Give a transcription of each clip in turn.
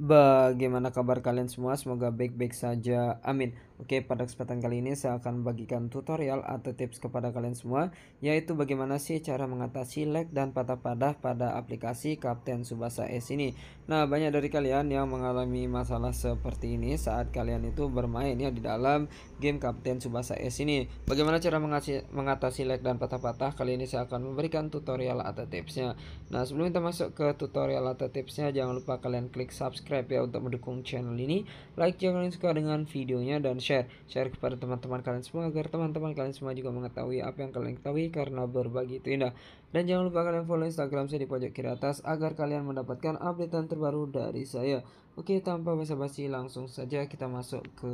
Bagaimana kabar kalian semua? Semoga baik-baik saja. Amin. Oke, pada kesempatan kali ini saya akan bagikan tutorial atau tips kepada kalian semua, yaitu bagaimana sih cara mengatasi lag dan patah-patah pada aplikasi Kapten Subasa S ini. Nah, banyak dari kalian yang mengalami masalah seperti ini saat kalian itu bermain ya di dalam game Kapten Subasa S ini. Bagaimana cara mengatasi lag dan patah-patah? Kali ini saya akan memberikan tutorial atau tipsnya. Nah, sebelum kita masuk ke tutorial atau tipsnya, jangan lupa kalian klik subscribe subscribe ya untuk mendukung channel ini. Like jika kalian suka dengan videonya dan share. Share kepada teman-teman kalian semua agar teman-teman kalian semua juga mengetahui apa yang kalian ketahui karena berbagi itu indah. Dan jangan lupa kalian follow Instagram saya di pojok kiri atas agar kalian mendapatkan update terbaru dari saya. Oke, tanpa basa-basi langsung saja kita masuk ke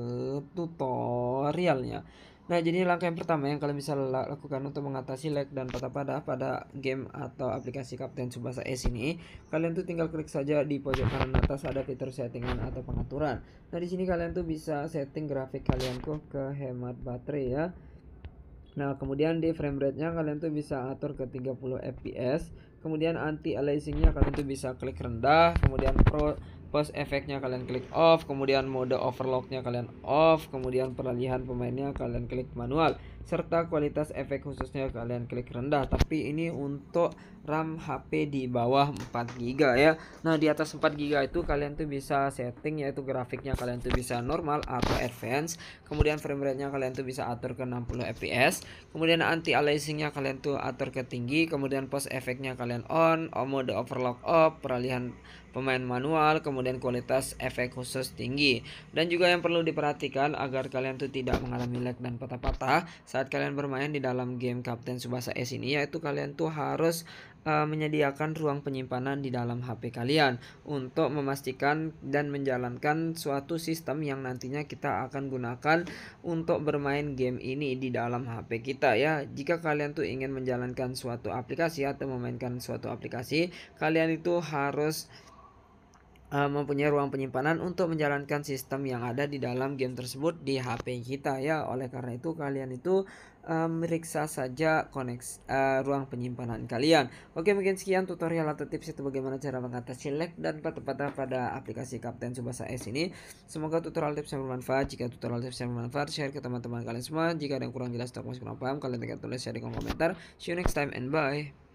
tutorialnya. Nah, jadi langkah yang pertama yang kalian bisa lakukan untuk mengatasi lag dan patah pada pada game atau aplikasi Kapten Subasa S ini, kalian tuh tinggal klik saja di pojok kanan atas ada fitur settingan atau pengaturan. Nah, di sini kalian tuh bisa setting grafik kalian tuh ke hemat baterai ya. Nah, kemudian di frame rate-nya kalian tuh bisa atur ke 30 fps kemudian anti aliasingnya kalian tuh bisa klik rendah kemudian pro post efeknya kalian klik off kemudian mode overlocknya kalian off kemudian peralihan pemainnya kalian klik manual serta kualitas efek khususnya kalian klik rendah tapi ini untuk RAM HP di bawah 4GB ya nah di atas 4GB itu kalian tuh bisa setting yaitu grafiknya kalian tuh bisa normal atau advance kemudian frame rate nya kalian tuh bisa atur ke 60 fps kemudian anti aliasingnya kalian tuh atur ke tinggi kemudian post efeknya kalian dan on, mode overlock off, peralihan pemain manual, kemudian kualitas efek khusus tinggi. Dan juga yang perlu diperhatikan agar kalian tuh tidak mengalami lag dan patah-patah saat kalian bermain di dalam game Captain Subasa S ini yaitu kalian tuh harus Eh, menyediakan ruang penyimpanan di dalam HP kalian untuk memastikan dan menjalankan suatu sistem yang nantinya kita akan gunakan untuk bermain game ini di dalam HP kita ya. Jika kalian tuh ingin menjalankan suatu aplikasi atau memainkan suatu aplikasi, kalian itu harus uh, mempunyai ruang penyimpanan untuk menjalankan sistem yang ada di dalam game tersebut di HP kita ya. Oleh karena itu kalian itu meriksa eh, meriksa saja koneks uh, eh, ruang penyimpanan kalian. Oke, mungkin sekian tutorial atau tips itu bagaimana cara mengatasi lag dan patah-patah pada aplikasi Kapten Subasa S ini. Semoga tutorial tips yang bermanfaat. Jika tutorial tips yang bermanfaat, share ke teman-teman kalian semua. Jika ada yang kurang jelas atau masih kurang paham, kalian tinggal tulis share di kolom komentar. See you next time and bye.